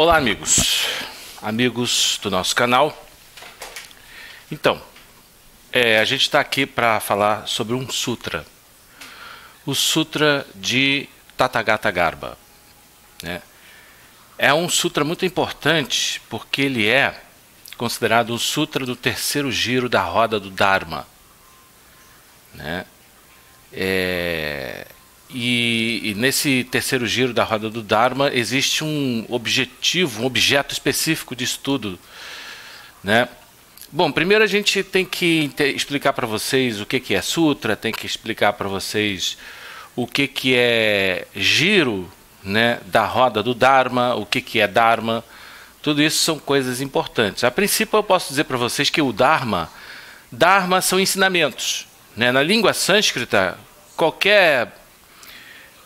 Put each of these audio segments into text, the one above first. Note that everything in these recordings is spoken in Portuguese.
Olá, amigos, amigos do nosso canal. Então, é, a gente está aqui para falar sobre um sutra, o Sutra de Tathagata Garba. Né? É um sutra muito importante porque ele é considerado o sutra do terceiro giro da roda do Dharma. Né? É, e, e, nesse terceiro giro da roda do Dharma existe um objetivo, um objeto específico de estudo, né? Bom, primeiro a gente tem que explicar para vocês o que, que é sutra, tem que explicar para vocês o que, que é giro, né, da roda do Dharma, o que, que é Dharma, tudo isso são coisas importantes. A princípio eu posso dizer para vocês que o Dharma, Dharma são ensinamentos. Né? Na língua sânscrita, qualquer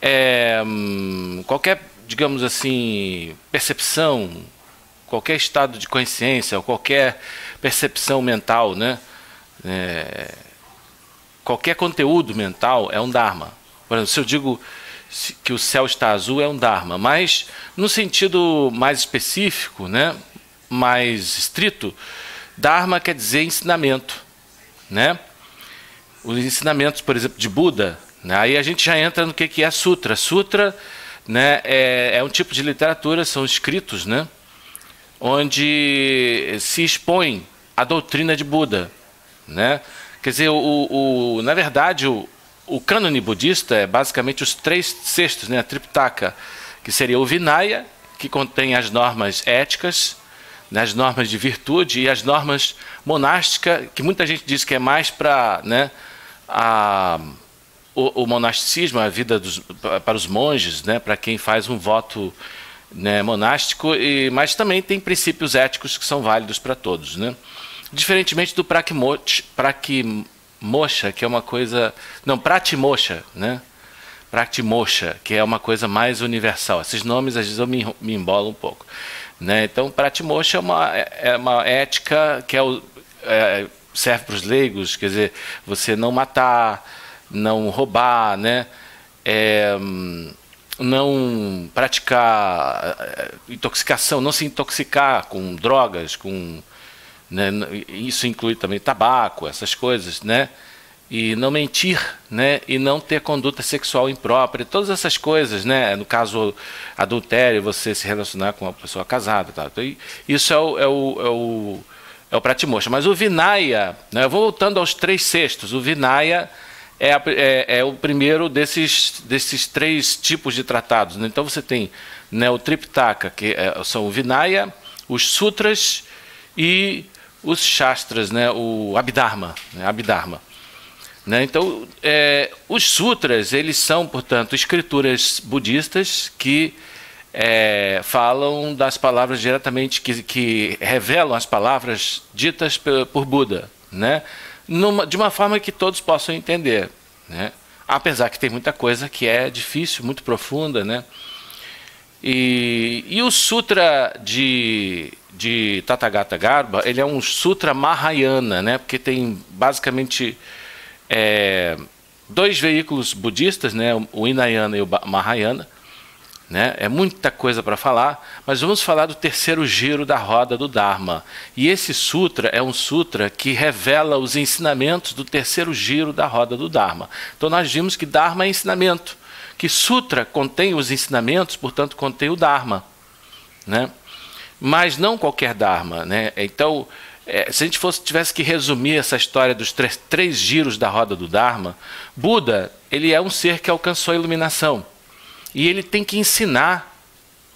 é, hum, qualquer, digamos assim, percepção, qualquer estado de consciência, ou qualquer percepção mental, né? É, qualquer conteúdo mental é um dharma. Por exemplo, se eu digo que o céu está azul é um dharma, mas no sentido mais específico, né, mais estrito, dharma quer dizer ensinamento, né? Os ensinamentos, por exemplo, de Buda né? Aí a gente já entra no que, é sutra. Sutra né, é, é um tipo de literatura, são escritos, né, onde se expõe a doutrina de Buda. Né? Quer dizer, o, o, na verdade, o, o cânone budista é basicamente os três cestos né, a Tripitaka, que seria o Vinaya, que contém as normas éticas, né, as normas de virtude e as normas monásticas, que muita gente diz que é mais para né, a o, o monasticismo, a vida dos, para os monges, né, para quem faz um voto né, monástico, e, mas também tem princípios éticos que são válidos para todos. Né? Diferentemente do prakimocha, que é uma coisa. Não, pratimocha, né? Pratimocha, que é uma coisa mais universal. Esses nomes às vezes eu me, me embolo um pouco. Né? Então, pratimocha é uma, é, é uma ética que é, é serve para os leigos, quer dizer, você não matar não roubar, né? É, não praticar é, intoxicação, não se intoxicar com drogas, com né? isso inclui também tabaco, essas coisas, né? E não mentir, né? E não ter conduta sexual imprópria, todas essas coisas, né? No caso adultério, você se relacionar com uma pessoa casada, tá? Então, isso é o, é o, é o, é o Mas o Vinaya, né? voltando aos três sextos, o Vinaya é, a, é, é, o primeiro desses, desses três tipos de tratados. Né? Então você tem né, o Tripitaka, que é, são o Vinaya, os Sutras e os Shastras, né, o Abhidharma. Né, Abhidharma. Né? Então, é, os sutras, eles são, portanto, escrituras budistas que é, falam das palavras diretamente, que, que, revelam as palavras ditas por, por Buda. Né? numa, de uma forma que todos possam entender. Né? Apesar que tem muita coisa que é difícil, muito profunda. Né? E, e o Sutra de, de Tathagata Garba, ele é um Sutra Mahayana, né? porque tem basicamente é, dois veículos budistas, né? o Hinayana e o Mahayana, né? É muita coisa para falar, mas vamos falar do terceiro giro da roda do Dharma. E esse sutra é um sutra que revela os ensinamentos do terceiro giro da roda do Dharma. Então nós vimos que Dharma é ensinamento, que sutra contém os ensinamentos, portanto contém o Dharma, né? Mas não qualquer Dharma, né? Então é, se a gente fosse, tivesse que resumir essa história dos três, três giros da roda do Dharma, Buda ele é um ser que alcançou a iluminação. E ele tem que ensinar.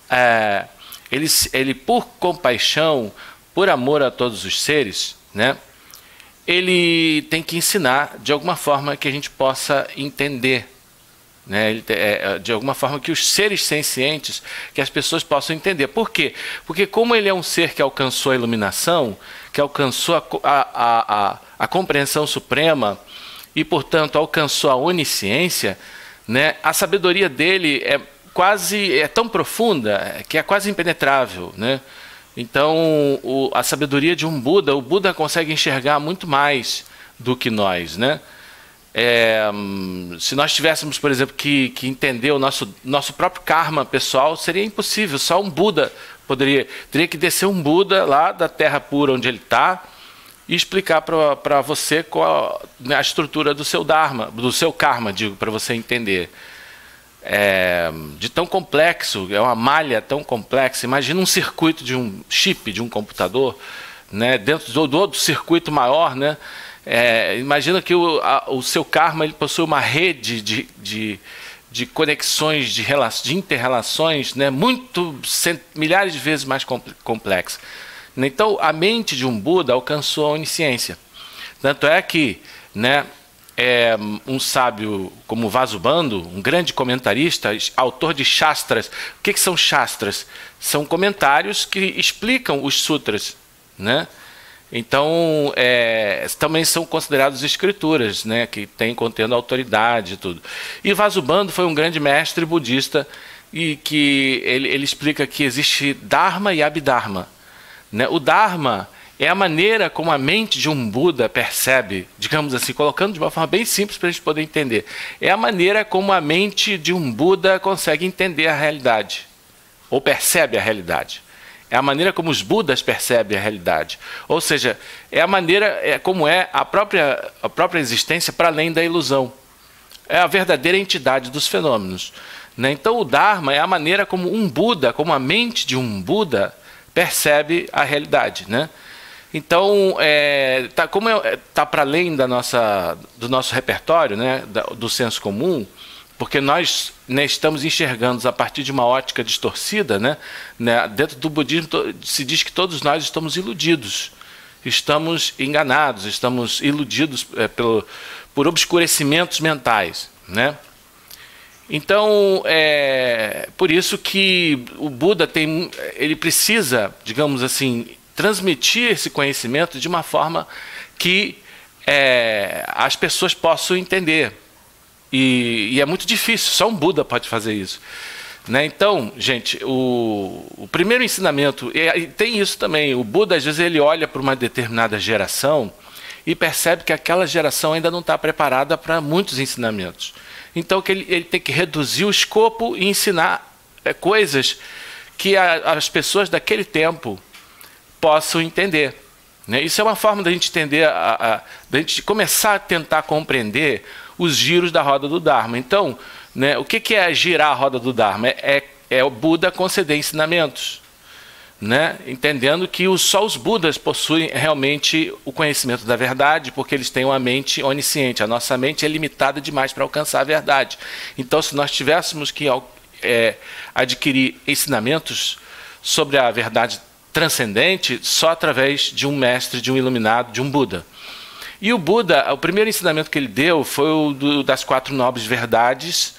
É, ele, ele, por compaixão, por amor a todos os seres, né? ele tem que ensinar de alguma forma que a gente possa entender. Né? É, é, de alguma forma que os seres sencientes, que as pessoas possam entender. Por quê? Porque como ele é um ser que alcançou a iluminação, que alcançou a, a, a, a compreensão suprema e, portanto, alcançou a onisciência, né? A sabedoria dele é quase é tão profunda que é quase impenetrável, né? Então, o, a sabedoria de um Buda, o Buda consegue enxergar muito mais do que nós, né? É, se nós tivéssemos, por exemplo, que, que entender o nosso, nosso próprio karma pessoal, seria impossível. Só um Buda poderia. Teria que descer um Buda lá da terra pura onde ele está, e explicar para você qual né, a estrutura do seu dharma, do seu karma, digo, para você entender. É, de tão complexo, é uma malha tão complexa. Imagina um circuito de um chip de um computador, né, dentro do, do outro circuito maior, né? É, imagina que o, a, o, seu karma ele possui uma rede de, de, de conexões, de, de interrelações, né, muito cent, milhares de vezes mais complexa. Então, a mente de um Buda alcançou a onisciência. Tanto é que né, é, um sábio como Vasubandhu, um grande comentarista, autor de Shastras. O que, que são Shastras? São comentários que explicam os sutras. Né? Então, é, também são considerados escrituras, né, que tem contendo autoridade e tudo. E Vasubandhu foi um grande mestre budista e que ele, ele explica que existe Dharma e Abhidharma. Né? O Dharma é a maneira como a mente de um Buda percebe, digamos assim, colocando de uma forma bem simples para a gente poder entender. É a maneira como a mente de um Buda consegue entender a realidade, ou percebe a realidade. É a maneira como os Budas percebem a realidade. Ou seja, é a maneira é como é a própria, a própria existência para além da ilusão. É a verdadeira entidade dos fenômenos. Né? Então, o Dharma é a maneira como um Buda, como a mente de um Buda, percebe a realidade, né? Então, é, tá, como está é, tá para além da nossa, do nosso repertório, né, da, do senso comum, porque nós né, estamos enxergando a partir de uma ótica distorcida, né, né, dentro do budismo se diz que todos nós estamos iludidos, estamos enganados, estamos iludidos é, pelo, por obscurecimentos mentais. Né? Então, é por isso que o Buda tem, ele precisa, digamos assim, transmitir esse conhecimento de uma forma que é, as pessoas possam entender. E, e, é muito difícil, só um Buda pode fazer isso. Né? Então, gente, o, o primeiro ensinamento, e, e tem isso também, o Buda às vezes ele olha para uma determinada geração e percebe que aquela geração ainda não está preparada para muitos ensinamentos. Então que ele, ele tem que reduzir o escopo e ensinar é, coisas que a, as pessoas daquele tempo possam entender. Né? Isso é uma forma da gente entender, a, a, da gente começar a tentar compreender os giros da roda do Dharma. Então, né, o que, que é girar a roda do Dharma? É, é, é o Buda conceder ensinamentos né? entendendo que os, só os Budas possuem realmente o conhecimento da verdade, porque eles têm uma mente onisciente. A nossa mente é limitada demais para alcançar a verdade. Então, se nós tivéssemos que é, adquirir ensinamentos sobre a verdade transcendente, só através de um mestre, de um iluminado, de um Buda. E o Buda, o primeiro ensinamento que ele deu foi o do, das quatro nobres verdades.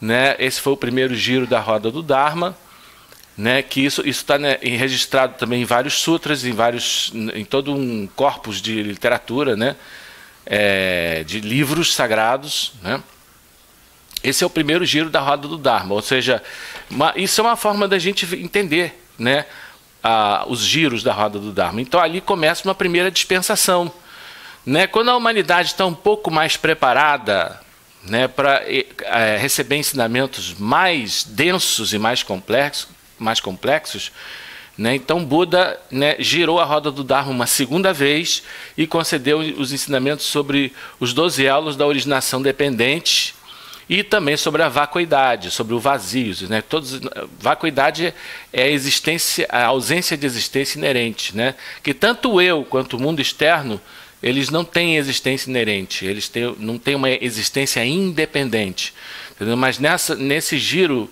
Né? Esse foi o primeiro giro da roda do Dharma né, que isso está né, registrado também em vários sutras, em vários, em todo um corpus de literatura, né, é, de livros sagrados, né. Esse é o primeiro giro da roda do Dharma, ou seja, uma, isso é uma forma da gente entender, né, a, os giros da roda do Dharma. Então ali começa uma primeira dispensação, né. Quando a humanidade está um pouco mais preparada, né, para é, receber ensinamentos mais densos e mais complexos mais complexos, né? Então Buda né, girou a roda do Dharma uma segunda vez e concedeu os ensinamentos sobre os doze elos da originação dependente e também sobre a vacuidade, sobre o vazio. Né? Todos, vacuidade é a, existência, a ausência de existência inerente, né? que tanto eu quanto o mundo externo eles não têm existência inerente, eles têm, não têm uma existência independente. Entendeu? Mas nessa, nesse giro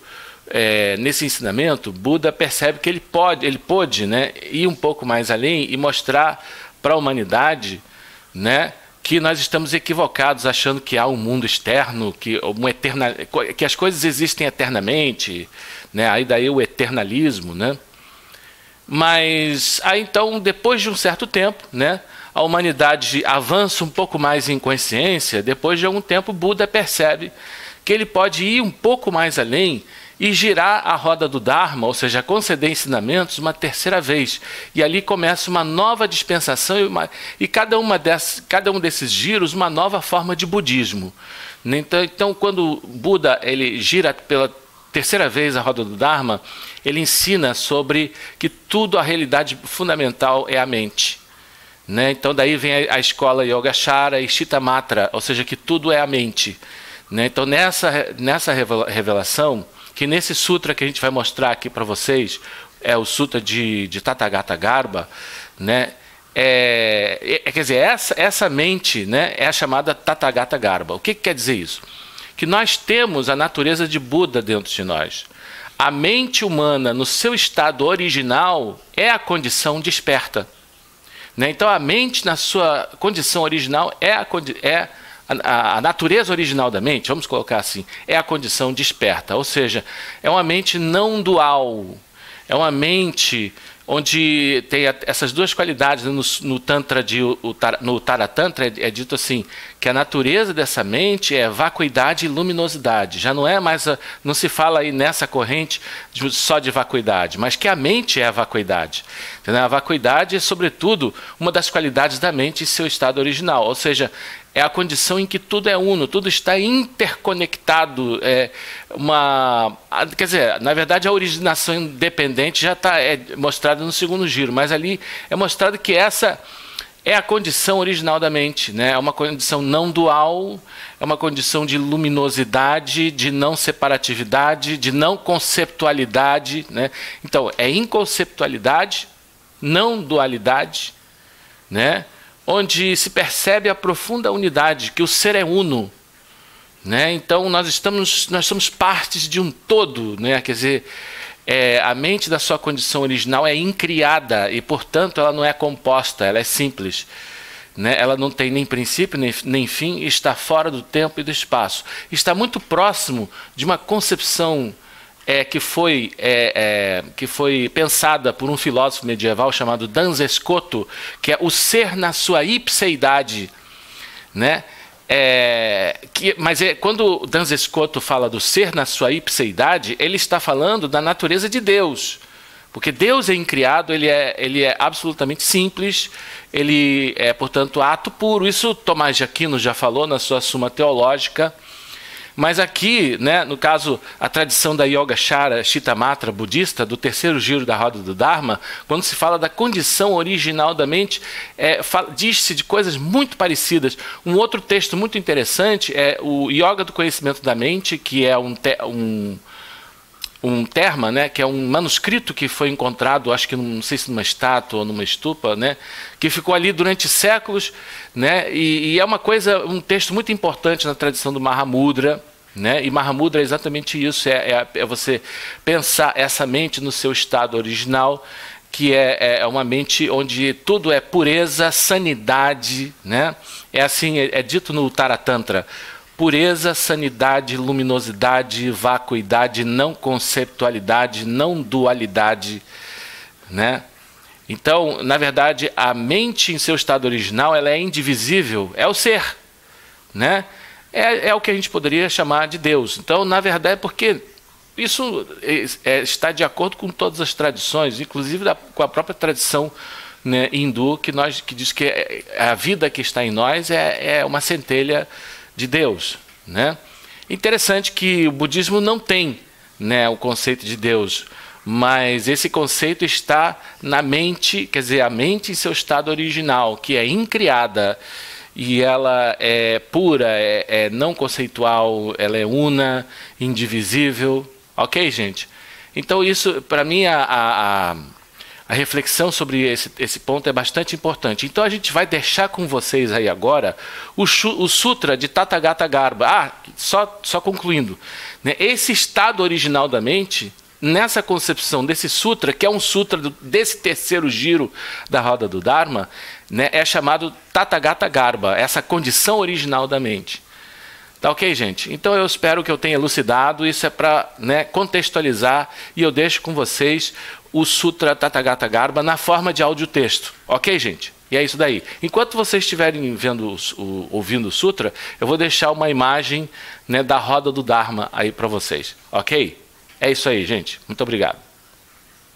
é, nesse ensinamento, Buda percebe que ele pode, ele pôde, né, ir um pouco mais além e mostrar para a humanidade, né, que nós estamos equivocados achando que há um mundo externo, que um eterna, que as coisas existem eternamente, né, aí daí o eternalismo, né? Mas aí então, depois de um certo tempo, né, a humanidade avança um pouco mais em consciência, depois de algum tempo Buda percebe que ele pode ir um pouco mais além e girar a roda do Dharma, ou seja, conceder ensinamentos, uma terceira vez. E ali começa uma nova dispensação e, uma, e cada, uma dessas, cada um desses giros, uma nova forma de budismo. Então, então quando Buda ele gira pela terceira vez a roda do Dharma, ele ensina sobre que tudo, a realidade fundamental é a mente. Né? Então, daí vem a, a escola yogachara, e Chitamatra, ou seja, que tudo é a mente. Né? Então, nessa, nessa revelação que nesse sutra que a gente vai mostrar aqui para vocês, é o sutra de, de Tathagata Garba, né? É, é, é, quer dizer, essa, essa mente né, é a chamada Tathagata Garba. O que, que quer dizer isso? Que nós temos a natureza de Buda dentro de nós. A mente humana, no seu estado original, é a condição desperta. Né? Então, a mente, na sua condição original, é a, é a, a, natureza original da mente, vamos colocar assim, é a condição desperta, ou seja, é uma mente não dual, é uma mente onde tem a, essas duas qualidades né? no, no tantra de o, no taratantra é, é dito assim que a natureza dessa mente é vacuidade e luminosidade já não é mais a, não se fala aí nessa corrente de, só de vacuidade mas que a mente é a vacuidade entendeu? a vacuidade é sobretudo uma das qualidades da mente em seu estado original ou seja é a condição em que tudo é uno, tudo está interconectado. É uma, quer dizer, na verdade a originação independente já está é mostrada no segundo giro, mas ali é mostrado que essa é a condição original da mente, né? É uma condição não dual, é uma condição de luminosidade, de não separatividade, de não conceptualidade, né? Então, é inconceptualidade, não dualidade, né? onde se percebe a profunda unidade, que o ser é uno. Né? Então, nós, estamos, nós somos partes de um todo, né? quer dizer, é, a mente da sua condição original é incriada e, portanto, ela não é composta, ela é simples. Né? Ela não tem nem princípio nem, nem fim, está fora do tempo e do espaço. Está muito próximo de uma concepção é, que, foi, é, é, que foi pensada por um filósofo medieval chamado Danze Escoto, que é o ser na sua ipseidade. Né? É, que, mas é, quando Danze Escoto fala do ser na sua ipseidade, ele está falando da natureza de Deus. Porque Deus é incriado, ele é, ele é absolutamente simples, ele é, portanto, ato puro. Isso Tomás de Aquino já falou na sua Suma Teológica. Mas aqui, né, no caso, a tradição da Yoga Shara Shitamatra budista, do terceiro giro da roda do Dharma, quando se fala da condição original da mente, é, diz-se de coisas muito parecidas. Um outro texto muito interessante é o Yoga do Conhecimento da Mente, que é um, um um terma, né, que é um manuscrito que foi encontrado, acho que não sei se numa estátua ou numa estupa, né, que ficou ali durante séculos, né, e, e é uma coisa, um texto muito importante na tradição do Mahamudra, né? E Mahamudra é exatamente isso, é, é, é, você pensar essa mente no seu estado original, que é, é, é uma mente onde tudo é pureza, sanidade. Né? É assim, é, é dito no Taratantra, Pureza, sanidade, luminosidade, vacuidade, não conceptualidade, não dualidade, né? Então, na verdade, a mente em seu estado original ela é indivisível, é o ser, né? É, é o que a gente poderia chamar de Deus. Então, na verdade, é porque isso é, é está de acordo com todas as tradições, inclusive da, com a própria tradição né, hindu que nós que diz que é, é, a vida que está em nós é, é uma centelha de Deus, né? Interessante que o budismo não tem, né, o conceito de Deus, mas esse conceito está na mente, quer dizer, a mente em seu estado original, que é incriada e ela é pura, é, é não conceitual, ela é una, indivisível, ok, gente? Então isso, para mim, a, a, a a reflexão sobre esse, esse ponto é bastante importante. Então a gente vai deixar com vocês aí agora o, o Sutra de Tathagata Garba. Ah, só, só concluindo. Né? Esse estado original da mente, nessa concepção desse Sutra, que é um Sutra do, desse terceiro giro da roda do Dharma, né? é chamado Tathagata Garba, essa condição original da mente. Tá ok, gente? Então eu espero que eu tenha elucidado. Isso é para né, contextualizar e eu deixo com vocês o Sutra Tathagata Garba na forma de áudio-texto. Ok, gente? E é isso daí. Enquanto vocês estiverem vendo o, ouvindo o Sutra, eu vou deixar uma imagem né, da roda do Dharma aí para vocês. Ok? É isso aí, gente. Muito obrigado.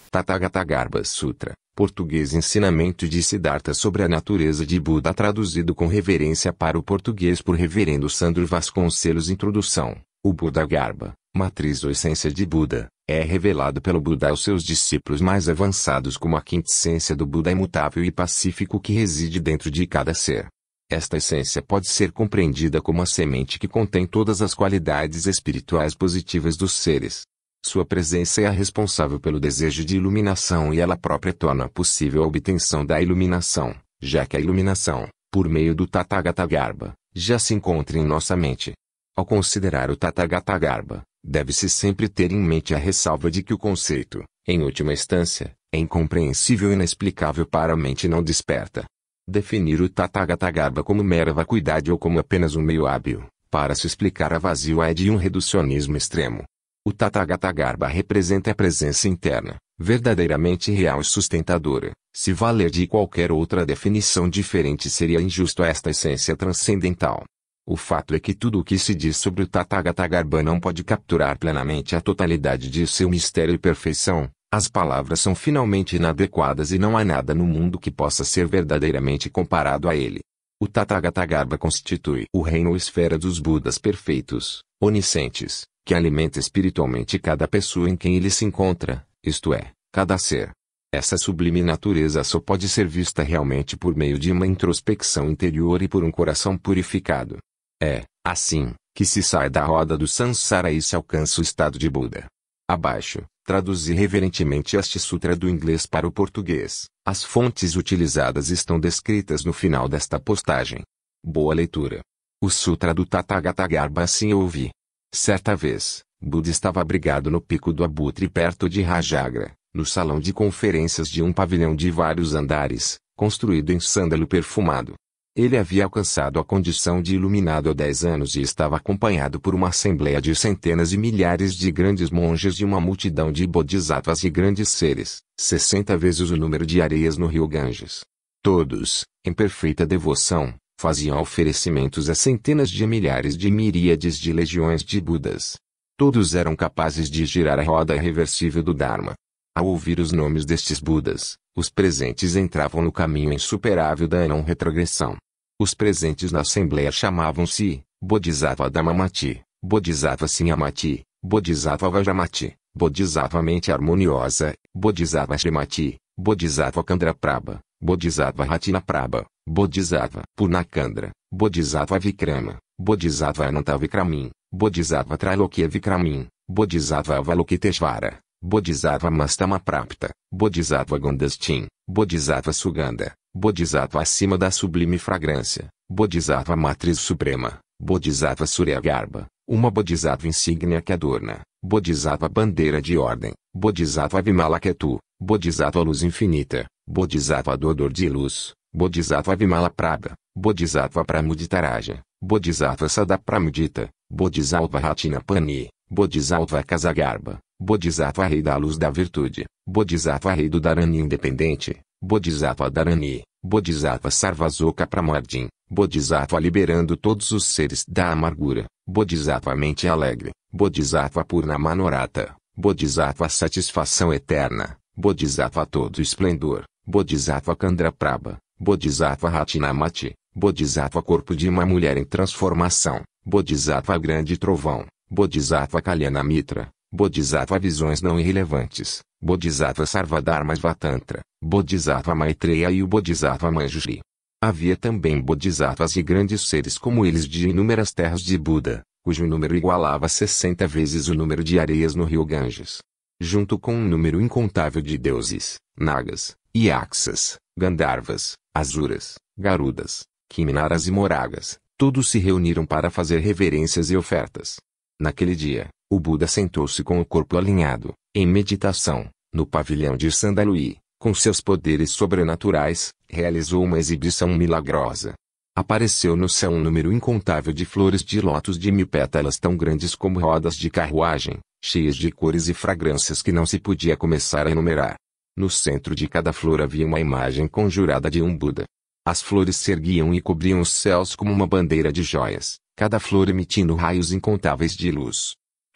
Tathagata Garba Sutra, português ensinamento de Siddhartha sobre a natureza de Buda traduzido com reverência para o português por reverendo Sandro Vasconcelos Introdução, o Buda Garba, matriz ou essência de Buda, é revelado pelo Buda aos seus discípulos mais avançados como a quintessência do Buda imutável e pacífico que reside dentro de cada ser. Esta essência pode ser compreendida como a semente que contém todas as qualidades espirituais positivas dos seres. Sua presença é a responsável pelo desejo de iluminação e ela própria torna possível a obtenção da iluminação, já que a iluminação, por meio do Tathagata Garba, já se encontra em nossa mente. Ao considerar o Tathagata Garba, Deve-se sempre ter em mente a ressalva de que o conceito, em última instância, é incompreensível e inexplicável para a mente não desperta. Definir o Tathagata Garba como mera vacuidade ou como apenas um meio hábil, para se explicar a vazio é de um reducionismo extremo. O Tathagata Garba representa a presença interna, verdadeiramente real e sustentadora. Se valer de qualquer outra definição diferente seria injusto a esta essência transcendental. O fato é que tudo o que se diz sobre o Tathagata Garba não pode capturar plenamente a totalidade de seu mistério e perfeição. As palavras são finalmente inadequadas e não há nada no mundo que possa ser verdadeiramente comparado a ele. O Tathagata Garba constitui o reino ou esfera dos Budas perfeitos, oniscientes, que alimenta espiritualmente cada pessoa em quem ele se encontra, isto é, cada ser. Essa sublime natureza só pode ser vista realmente por meio de uma introspecção interior e por um coração purificado. É, assim, que se sai da roda do Sansara e se alcança o estado de Buda. Abaixo, traduzi reverentemente este sutra do inglês para o português. As fontes utilizadas estão descritas no final desta postagem. Boa leitura. O Sutra do Tathagata Garba assim eu ouvi. Certa vez, Buda estava abrigado no pico do Abutre perto de Rajagra, no salão de conferências de um pavilhão de vários andares, construído em sândalo perfumado. Ele havia alcançado a condição de iluminado há dez anos e estava acompanhado por uma assembleia de centenas e milhares de grandes monges e uma multidão de bodhisattvas e grandes seres, 60 vezes o número de areias no rio Ganges. Todos, em perfeita devoção, faziam oferecimentos a centenas de milhares de miríades de legiões de Budas. Todos eram capazes de girar a roda reversível do Dharma. Ao ouvir os nomes destes Budas, os presentes entravam no caminho insuperável da não retrogressão. Os presentes na assembleia chamavam-se Bodhisattva Dhammamati, Bodhisattva Sinhamati, Bodhisattva Vajamati, Bodhisattva Mente Harmoniosa, Bodhisattva Shrimati, Bodhisattva Kandraprabha, Bodhisattva Ratinaprabha, Bodhisattva Punakandra, Bodhisattva Vikrama, Bodhisattva Anantavikramin, Bodhisattva Trailokya Vikramin, Bodhisattva Avalokiteshvara, Bodhisattva Mastamaprapta, Bodhisattva Gondastin, Bodhisattva Suganda, Bodhisattva acima da sublime fragrância, Bodhisattva matriz suprema, Bodhisattva Suryagarbha, uma Bodhisattva insígnia que adorna, Bodhisattva bandeira de ordem, Bodhisattva Vimalaketu, Bodhisattva luz infinita, Bodhisattva doador de luz, Bodhisattva Vimala Prada, Bodhisattva Pramuditaraja, Bodhisattva Sadapramudita, Bodhisattva Ratinapani, Bodhisattva Kasagarba, Bodhisattva Rei da Luz da Virtude, Bodhisattva Rei do Dharani Independente, Bodhisattva Dharani, Bodhisattva Sarvazoka Pramardin, Bodhisattva liberando todos os seres da amargura, Bodhisattva mente alegre, Bodhisattva manorata, Bodhisattva satisfação eterna, Bodhisattva todo esplendor, Bodhisattva Kandraprabha, Bodhisattva Ratinamati, Bodhisattva corpo de uma mulher em transformação, Bodhisattva grande trovão, Bodhisattva Kalyanamitra, Bodhisattva visões não irrelevantes, Bodhisattva Sarvadharma Svatantra, Bodhisattva Maitreya e o Bodhisattva Manjushri. Havia também bodhisattvas e grandes seres como eles de inúmeras terras de Buda, cujo número igualava 60 vezes o número de areias no rio Ganges. Junto com um número incontável de deuses, nagas, yaksas, gandharvas, azuras, garudas, Kiminaras e moragas, todos se reuniram para fazer reverências e ofertas. Naquele dia, o Buda sentou-se com o corpo alinhado, em meditação, no pavilhão de Sandalui, com seus poderes sobrenaturais, realizou uma exibição milagrosa. Apareceu no céu um número incontável de flores de lótus de mil pétalas tão grandes como rodas de carruagem, cheias de cores e fragrâncias que não se podia começar a enumerar. No centro de cada flor havia uma imagem conjurada de um Buda. As flores se erguiam e cobriam os céus como uma bandeira de joias, cada flor emitindo raios incontáveis de luz.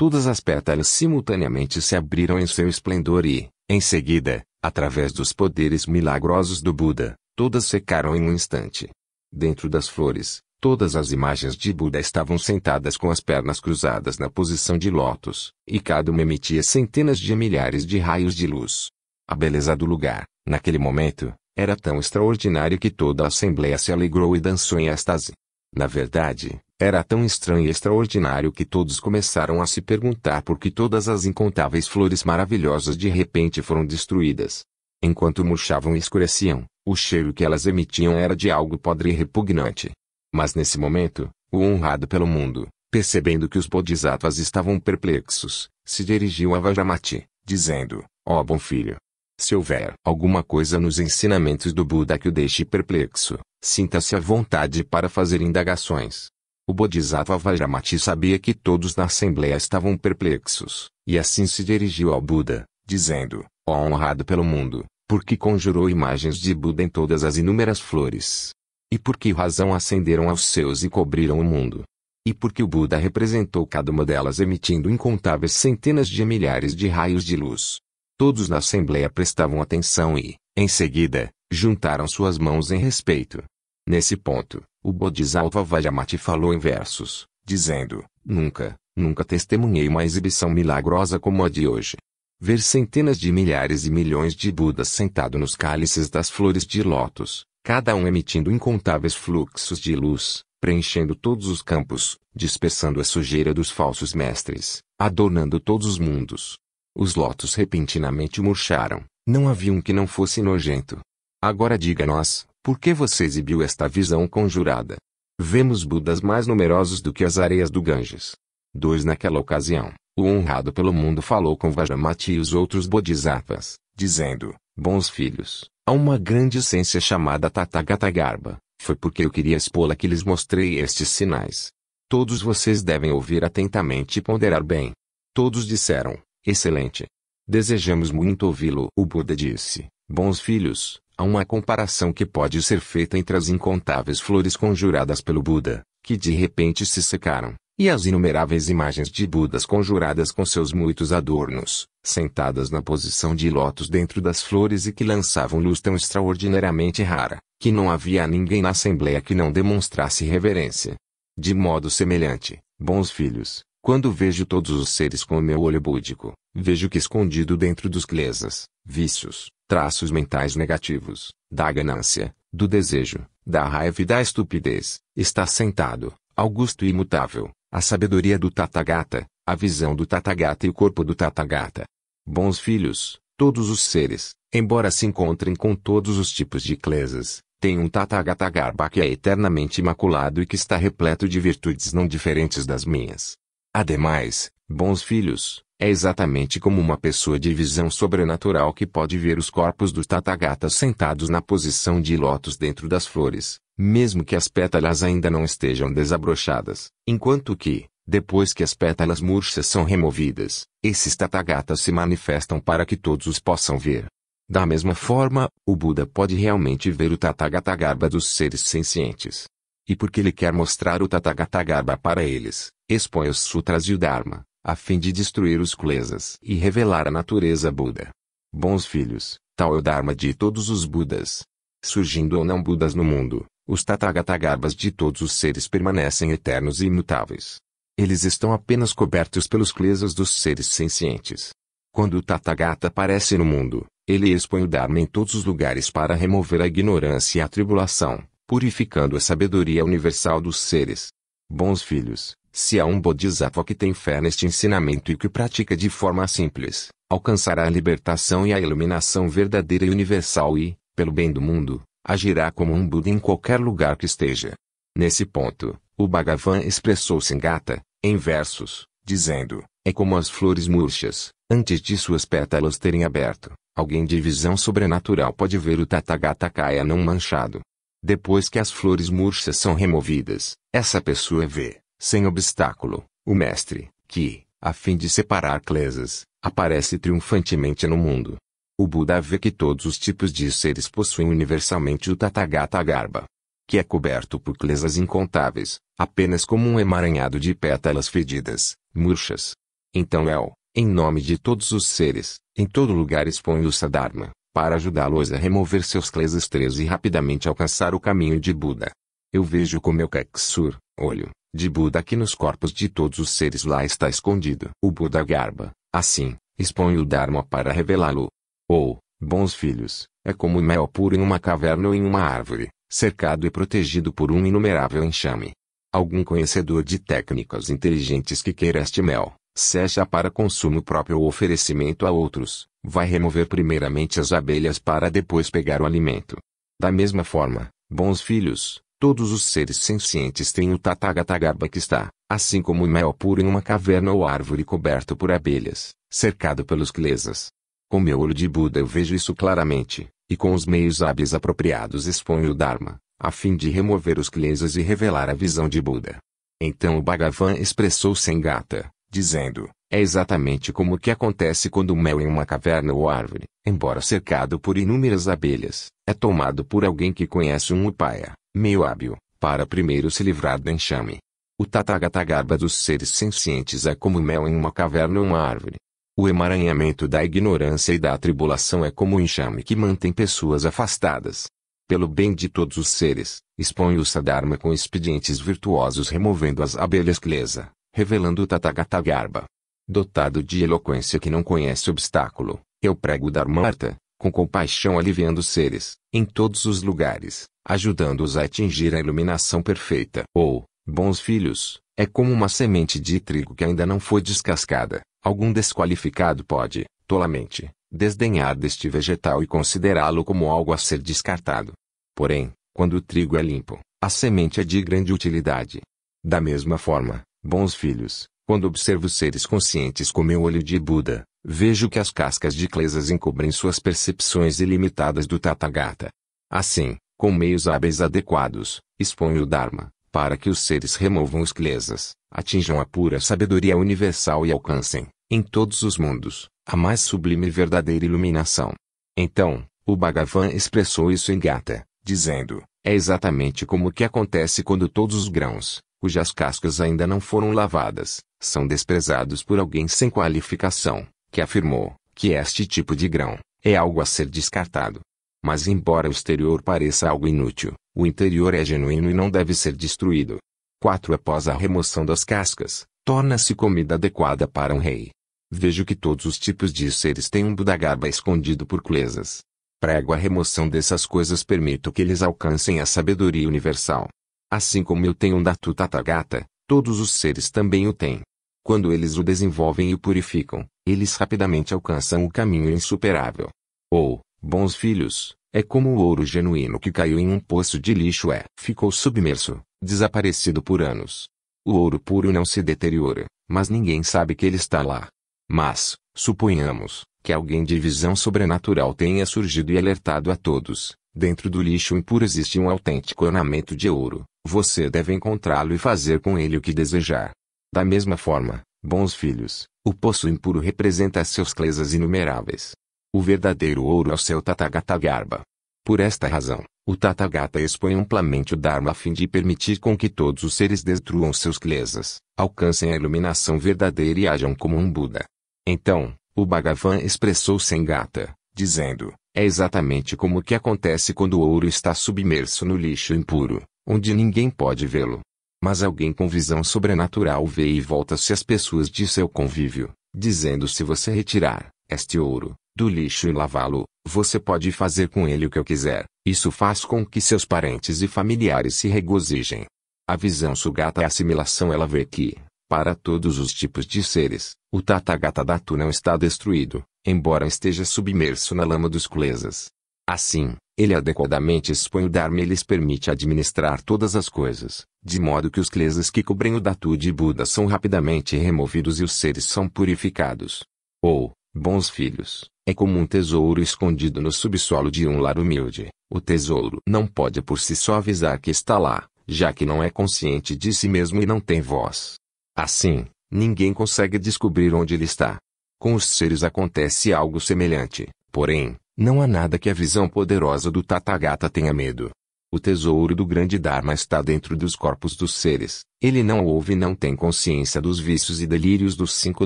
Todas as pétalas simultaneamente se abriram em seu esplendor e, em seguida, através dos poderes milagrosos do Buda, todas secaram em um instante. Dentro das flores, todas as imagens de Buda estavam sentadas com as pernas cruzadas na posição de lótus, e cada uma emitia centenas de milhares de raios de luz. A beleza do lugar, naquele momento, era tão extraordinária que toda a assembleia se alegrou e dançou em êxtase. Na verdade, era tão estranho e extraordinário que todos começaram a se perguntar por que todas as incontáveis flores maravilhosas de repente foram destruídas. Enquanto murchavam e escureciam, o cheiro que elas emitiam era de algo podre e repugnante. Mas nesse momento, o honrado pelo mundo, percebendo que os bodhisattvas estavam perplexos, se dirigiu a Vajramati, dizendo: Ó oh, bom filho, se houver alguma coisa nos ensinamentos do Buda que o deixe perplexo, sinta-se à vontade para fazer indagações. O Bodhisattva Vajramati sabia que todos na assembleia estavam perplexos, e assim se dirigiu ao Buda, dizendo, ó oh, honrado pelo mundo, por que conjurou imagens de Buda em todas as inúmeras flores? E por que razão ascenderam aos céus e cobriram o mundo? E por que o Buda representou cada uma delas emitindo incontáveis centenas de milhares de raios de luz? Todos na assembleia prestavam atenção e, em seguida, juntaram suas mãos em respeito. Nesse ponto, o Bodhisattva Vajamati falou em versos, dizendo: Nunca, nunca testemunhei uma exibição milagrosa como a de hoje. Ver centenas de milhares e milhões de Budas sentado nos cálices das flores de lótus, cada um emitindo incontáveis fluxos de luz, preenchendo todos os campos, dispersando a sujeira dos falsos mestres, adornando todos os mundos. Os lótus repentinamente murcharam, não havia um que não fosse nojento. Agora diga-nos, por que você exibiu esta visão conjurada? Vemos Budas mais numerosos do que as areias do Ganges. Dois Naquela ocasião, o honrado pelo mundo falou com Vajramati e os outros bodhisattvas, dizendo, Bons filhos, há uma grande essência chamada Tathagata Garba, foi porque eu queria expô-la que lhes mostrei estes sinais. Todos vocês devem ouvir atentamente e ponderar bem. Todos disseram, excelente. Desejamos muito ouvi-lo. O Buda disse, Bons filhos, Há uma comparação que pode ser feita entre as incontáveis flores conjuradas pelo Buda, que de repente se secaram, e as inumeráveis imagens de Budas conjuradas com seus muitos adornos, sentadas na posição de lótus dentro das flores e que lançavam luz tão extraordinariamente rara, que não havia ninguém na assembleia que não demonstrasse reverência. De modo semelhante, bons filhos, quando vejo todos os seres com o meu olho búdico, vejo que escondido dentro dos klezas, vícios, traços mentais negativos, da ganância, do desejo, da raiva e da estupidez, está sentado, augusto e imutável, a sabedoria do Tathagata, a visão do Tathagata e o corpo do Tathagata. Bons filhos, todos os seres, embora se encontrem com todos os tipos de clesas, têm um Tathagata Garba que é eternamente imaculado e que está repleto de virtudes não diferentes das minhas. Ademais, bons filhos, é exatamente como uma pessoa de visão sobrenatural que pode ver os corpos dos tatagatas sentados na posição de lótus dentro das flores, mesmo que as pétalas ainda não estejam desabrochadas, enquanto que, depois que as pétalas murchas são removidas, esses tatagatas se manifestam para que todos os possam ver. Da mesma forma, o Buda pode realmente ver o Tathagatagarbha Garba dos seres sencientes. E porque ele quer mostrar o Tathagatagarbha Garba para eles, expõe os sutras e o Dharma, a fim de destruir os klesas e revelar a natureza Buda. Bons filhos, tal é o Dharma de todos os Budas. Surgindo ou não Budas no mundo, os Tathagatagarbas de todos os seres permanecem eternos e imutáveis. Eles estão apenas cobertos pelos klesas dos seres sencientes. Quando o Tathagata aparece no mundo, ele expõe o Dharma em todos os lugares para remover a ignorância e a tribulação, purificando a sabedoria universal dos seres. Bons filhos, se há um bodhisattva que tem fé neste ensinamento e que pratica de forma simples, alcançará a libertação e a iluminação verdadeira e universal e, pelo bem do mundo, agirá como um Buda em qualquer lugar que esteja. Nesse ponto, o Bhagavan expressou-se em Gata, em versos, dizendo: É como as flores murchas, antes de suas pétalas terem aberto, alguém de visão sobrenatural pode ver o Tathagata Tathagatakaia não manchado. Depois que as flores murchas são removidas, essa pessoa vê sem obstáculo, o Mestre, que, a fim de separar klesas aparece triunfantemente no mundo. O Buda vê que todos os tipos de seres possuem universalmente o Tathagata Garba, que é coberto por klesas incontáveis, apenas como um emaranhado de pétalas fedidas, murchas. Então El, em nome de todos os seres, em todo lugar expõe o Sadharma, para ajudá-los a remover seus klesas três e rapidamente alcançar o caminho de Buda. Eu vejo com meu kaksur, olho, de Buda que nos corpos de todos os seres lá está escondido. O Buda Garba, assim, expõe o Dharma para revelá-lo. Ou, bons filhos, é como mel puro em uma caverna ou em uma árvore, cercado e protegido por um inumerável enxame. Algum conhecedor de técnicas inteligentes que queira este mel, seja para consumo próprio ou oferecimento a outros, vai remover primeiramente as abelhas para depois pegar o alimento. Da mesma forma, bons filhos, Todos os seres sencientes têm o Tathagatagarbha que está, assim como o mel puro em uma caverna ou árvore coberto por abelhas, cercado pelos klesas. Com meu olho de Buda eu vejo isso claramente, e com os meios hábeis apropriados exponho o Dharma, a fim de remover os klesas e revelar a visão de Buda. Então o Bhagavan expressou Sengata, dizendo, é exatamente como o que acontece quando o mel em uma caverna ou árvore, embora cercado por inúmeras abelhas, é tomado por alguém que conhece um upaya meio hábil, para primeiro se livrar do enxame. O tatagatagarba dos seres sencientes é como mel em uma caverna ou uma árvore. O emaranhamento da ignorância e da atribulação é como o enxame que mantém pessoas afastadas. Pelo bem de todos os seres, expõe o Sadharma com expedientes virtuosos removendo as abelhas clesa, revelando o tatagatagarba. Dotado de eloquência que não conhece obstáculo, eu prego Dharmarta, com compaixão aliviando seres, em todos os lugares ajudando-os a atingir a iluminação perfeita. Ou, bons filhos, é como uma semente de trigo que ainda não foi descascada. Algum desqualificado pode, tolamente, desdenhar deste vegetal e considerá-lo como algo a ser descartado. Porém, quando o trigo é limpo, a semente é de grande utilidade. Da mesma forma, bons filhos, quando observo seres conscientes com meu olho de Buda, vejo que as cascas de clesas encobrem suas percepções ilimitadas do Tathagata. Assim, com meios hábeis adequados, expõe o Dharma, para que os seres removam os klesas, atinjam a pura sabedoria universal e alcancem, em todos os mundos, a mais sublime e verdadeira iluminação. Então, o Bhagavan expressou isso em Gata, dizendo: É exatamente como o que acontece quando todos os grãos, cujas cascas ainda não foram lavadas, são desprezados por alguém sem qualificação, que afirmou que este tipo de grão é algo a ser descartado. Mas embora o exterior pareça algo inútil, o interior é genuíno e não deve ser destruído. 4. Após a remoção das cascas, torna-se comida adequada para um rei. Vejo que todos os tipos de seres têm um Budagarba escondido por clesas. Prego a remoção dessas coisas permito que eles alcancem a sabedoria universal. Assim como eu tenho um Datu Tathagata, todos os seres também o têm. Quando eles o desenvolvem e o purificam, eles rapidamente alcançam o caminho insuperável. Ou, Bons filhos, é como o ouro genuíno que caiu em um poço de lixo é. Ficou submerso, desaparecido por anos. O ouro puro não se deteriora, mas ninguém sabe que ele está lá. Mas, suponhamos, que alguém de visão sobrenatural tenha surgido e alertado a todos. Dentro do lixo impuro existe um autêntico ornamento de ouro. Você deve encontrá-lo e fazer com ele o que desejar. Da mesma forma, bons filhos, o poço impuro representa seus clesas inumeráveis. O verdadeiro ouro é o seu Tathagata Garba. Por esta razão, o Tathagata expõe amplamente o Dharma a fim de permitir com que todos os seres destruam seus klesas, alcancem a iluminação verdadeira e hajam como um Buda. Então, o Bhagavan expressou Sengata, dizendo, é exatamente como o que acontece quando o ouro está submerso no lixo impuro, onde ninguém pode vê-lo. Mas alguém com visão sobrenatural vê e volta-se às pessoas de seu convívio, dizendo se você retirar, este ouro, do lixo e lavá-lo, você pode fazer com ele o que eu quiser. Isso faz com que seus parentes e familiares se regozijem. A visão sugata é assimilação ela vê que, para todos os tipos de seres, o Tathagata Datu não está destruído, embora esteja submerso na lama dos klesas. Assim, ele adequadamente expõe o Dharma e lhes permite administrar todas as coisas, de modo que os klesas que cobrem o Datu de Buda são rapidamente removidos e os seres são purificados. Ou, bons filhos, é como um tesouro escondido no subsolo de um lar humilde. O tesouro não pode por si só avisar que está lá, já que não é consciente de si mesmo e não tem voz. Assim, ninguém consegue descobrir onde ele está. Com os seres acontece algo semelhante, porém, não há nada que a visão poderosa do Tathagata tenha medo. O tesouro do grande Dharma está dentro dos corpos dos seres. Ele não ouve e não tem consciência dos vícios e delírios dos cinco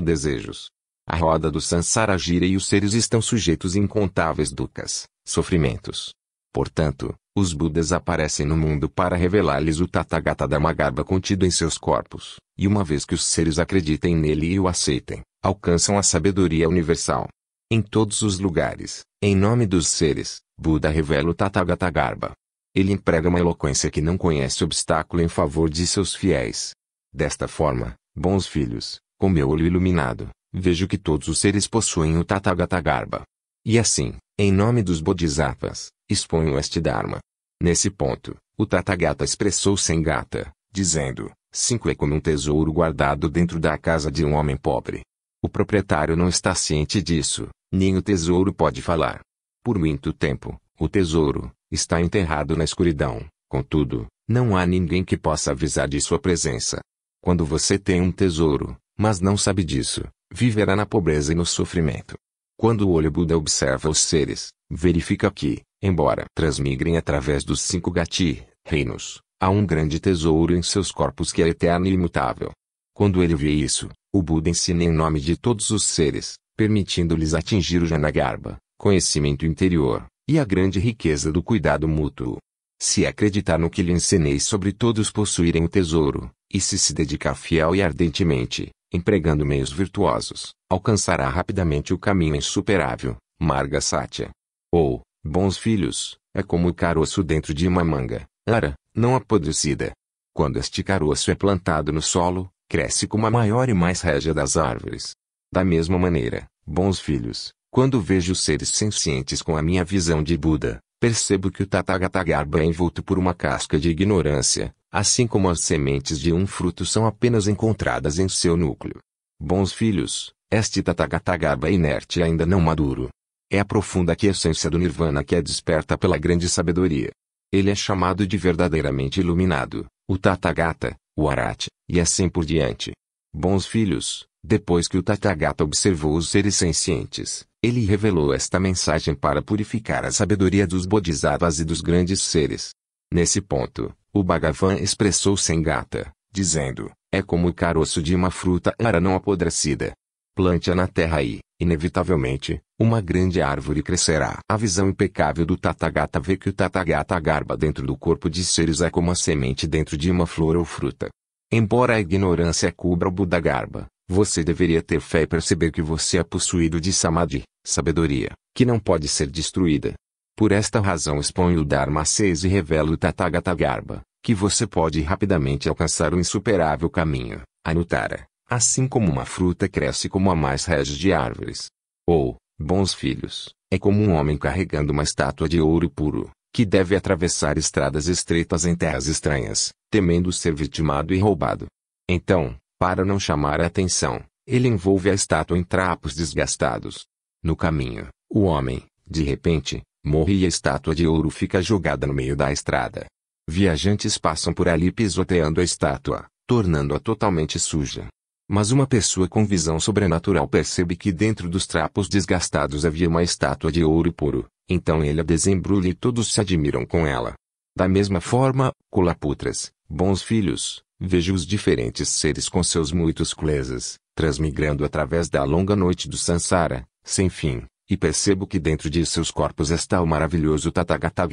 desejos. A roda do Sansara gira e os seres estão sujeitos a incontáveis dukas, sofrimentos. Portanto, os Budas aparecem no mundo para revelar-lhes o Tathagata Dhammagarba contido em seus corpos, e uma vez que os seres acreditem nele e o aceitem, alcançam a sabedoria universal. Em todos os lugares, em nome dos seres, Buda revela o Tathagata Garba. Ele emprega uma eloquência que não conhece obstáculo em favor de seus fiéis. Desta forma, bons filhos, com meu olho iluminado, Vejo que todos os seres possuem o Tathagata Garba. E assim, em nome dos Bodhisattvas, exponho este Dharma. Nesse ponto, o Tathagata expressou sem gata, dizendo, 5 é como um tesouro guardado dentro da casa de um homem pobre. O proprietário não está ciente disso, nem o tesouro pode falar. Por muito tempo, o tesouro está enterrado na escuridão, contudo, não há ninguém que possa avisar de sua presença. Quando você tem um tesouro, mas não sabe disso, viverá na pobreza e no sofrimento. Quando o olho Buda observa os seres, verifica que, embora transmigrem através dos cinco gati, reinos, há um grande tesouro em seus corpos que é eterno e imutável. Quando ele vê isso, o Buda ensina em nome de todos os seres, permitindo-lhes atingir o Janagarbha, conhecimento interior, e a grande riqueza do cuidado mútuo. Se acreditar no que lhe ensinei sobre todos possuírem o tesouro, e se se dedicar fiel e ardentemente, empregando meios virtuosos, alcançará rapidamente o caminho insuperável. Marga Satya. Ou, bons filhos, é como o caroço dentro de uma manga, ara, não apodrecida. Quando este caroço é plantado no solo, cresce como a maior e mais régia das árvores. Da mesma maneira, bons filhos, quando vejo seres sencientes com a minha visão de Buda, percebo que o Tathagata Garba é envolto por uma casca de ignorância, assim como as sementes de um fruto são apenas encontradas em seu núcleo. Bons filhos, este é inerte ainda não maduro. É a profunda quiescência do Nirvana que é desperta pela grande sabedoria. Ele é chamado de verdadeiramente iluminado, o Tathagata, o Arati, e assim por diante. Bons filhos, depois que o Tathagata observou os seres sencientes, ele revelou esta mensagem para purificar a sabedoria dos bodhisattvas e dos grandes seres. Nesse ponto, o Bhagavan expressou Sengata, gata, dizendo, é como o caroço de uma fruta ara não apodrecida. Plante-a na terra e, inevitavelmente, uma grande árvore crescerá. A visão impecável do Tathagata vê que o Tathagata garba dentro do corpo de seres é como a semente dentro de uma flor ou fruta. Embora a ignorância cubra o Buda garba, você deveria ter fé e perceber que você é possuído de samadhi, sabedoria, que não pode ser destruída, por esta razão exponho o Dharma 6 e revelo o Tathagata Garba, que você pode rapidamente alcançar o insuperável caminho, Anuttara, assim como uma fruta cresce como a mais rege de árvores. Ou, bons filhos, é como um homem carregando uma estátua de ouro puro, que deve atravessar estradas estreitas em terras estranhas, temendo ser vitimado e roubado. Então, para não chamar a atenção, ele envolve a estátua em trapos desgastados. No caminho, o homem, de repente, morre e a estátua de ouro fica jogada no meio da estrada. Viajantes passam por ali pisoteando a estátua, tornando-a totalmente suja. Mas uma pessoa com visão sobrenatural percebe que dentro dos trapos desgastados havia uma estátua de ouro puro, então ele a desembrulha e todos se admiram com ela. Da mesma forma, colaputras, bons filhos, vejo os diferentes seres com seus muitos clesas, transmigrando através da longa noite do Sansara, sem fim, e percebo que dentro de seus corpos está o maravilhoso Tathagata